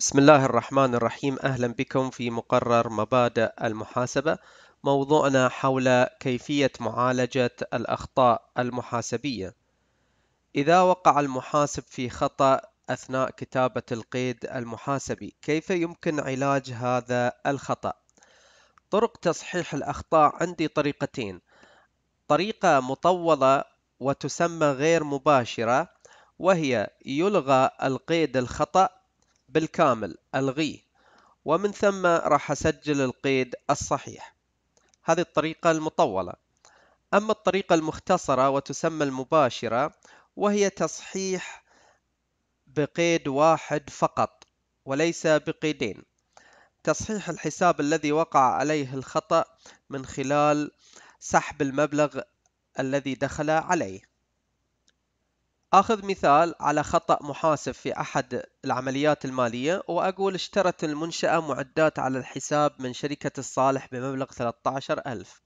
بسم الله الرحمن الرحيم أهلا بكم في مقرر مبادئ المحاسبة موضوعنا حول كيفية معالجة الأخطاء المحاسبية إذا وقع المحاسب في خطأ أثناء كتابة القيد المحاسبي كيف يمكن علاج هذا الخطأ؟ طرق تصحيح الأخطاء عندي طريقتين طريقة مطولة وتسمى غير مباشرة وهي يلغى القيد الخطأ بالكامل ألغيه ومن ثم راح أسجل القيد الصحيح هذه الطريقة المطولة أما الطريقة المختصرة وتسمى المباشرة وهي تصحيح بقيد واحد فقط وليس بقيدين تصحيح الحساب الذي وقع عليه الخطأ من خلال سحب المبلغ الذي دخل عليه آخذ مثال على خطأ محاسب في أحد العمليات المالية وأقول اشترت المنشأة معدات على الحساب من شركة الصالح بمبلغ 13 ألف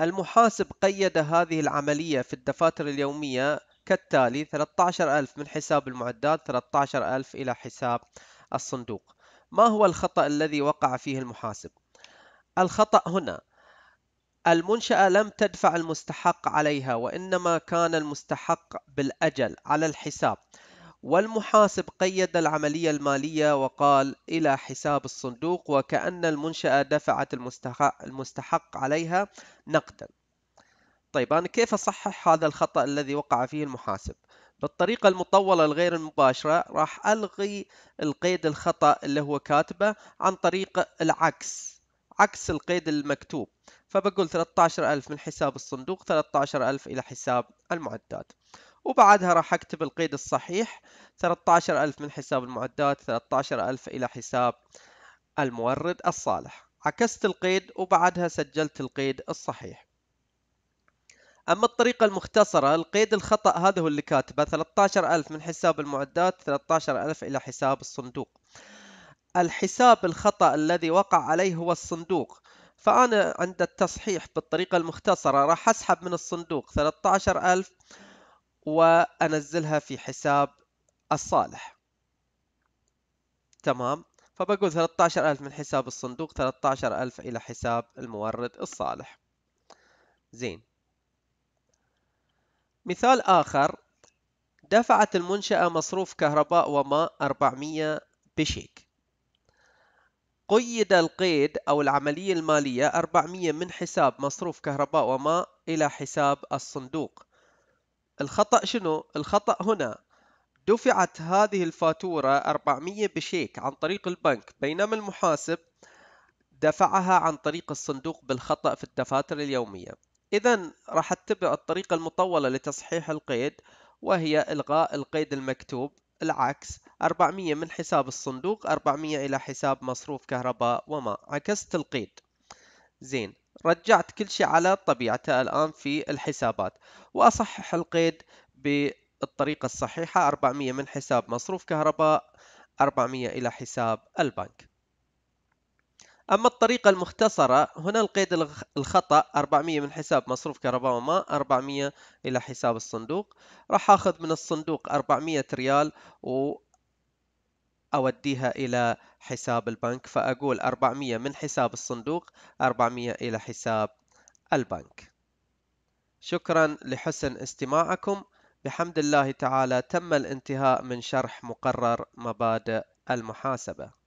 المحاسب قيد هذه العملية في الدفاتر اليومية كالتالي 13 ألف من حساب المعدات 13 ألف إلى حساب الصندوق ما هو الخطأ الذي وقع فيه المحاسب؟ الخطأ هنا المنشأة لم تدفع المستحق عليها وإنما كان المستحق بالأجل على الحساب والمحاسب قيد العملية المالية وقال إلى حساب الصندوق وكأن المنشأة دفعت المستحق عليها نقدا طيب أنا كيف أصحح هذا الخطأ الذي وقع فيه المحاسب؟ بالطريقة المطولة الغير المباشرة راح ألغي القيد الخطأ اللي هو كاتبه عن طريق العكس عكس القيد المكتوب فبقول 13000 من حساب الصندوق 13000 إلى حساب المعدات وبعدها راح أكتب القيد الصحيح 13000 من حساب المعدات 13000 إلى حساب المورد الصالح عكست القيد وبعدها سجلت القيد الصحيح أما الطريقة المختصرة القيد الخطأ هذا هو اللي كاتبه 13000 من حساب المعدات 13000 إلى حساب الصندوق الحساب الخطأ الذي وقع عليه هو الصندوق فأنا عند التصحيح بالطريقة المختصرة راح أسحب من الصندوق 13000 وأنزلها في حساب الصالح تمام فبقول 13000 من حساب الصندوق 13000 إلى حساب المورد الصالح زين مثال آخر دفعت المنشأة مصروف كهرباء وماء 400 بشيك قيد القيد أو العملية المالية 400 من حساب مصروف كهرباء وماء إلى حساب الصندوق الخطأ شنو؟ الخطأ هنا دفعت هذه الفاتورة 400 بشيك عن طريق البنك بينما المحاسب دفعها عن طريق الصندوق بالخطأ في الدفاتر اليومية إذا راح أتبع الطريقة المطولة لتصحيح القيد وهي إلغاء القيد المكتوب العكس 400 من حساب الصندوق 400 إلى حساب مصروف كهرباء وماء عكست القيد زين رجعت كل شيء على طبيعته الآن في الحسابات وأصحح القيد بالطريقة الصحيحة 400 من حساب مصروف كهرباء 400 إلى حساب البنك أما الطريقة المختصرة هنا القيد الخطأ 400 من حساب مصروف كهرباء وماء 400 إلى حساب الصندوق راح أخذ من الصندوق 400 ريال و أوديها إلى حساب البنك فأقول 400 من حساب الصندوق 400 إلى حساب البنك شكرا لحسن استماعكم بحمد الله تعالى تم الانتهاء من شرح مقرر مبادئ المحاسبة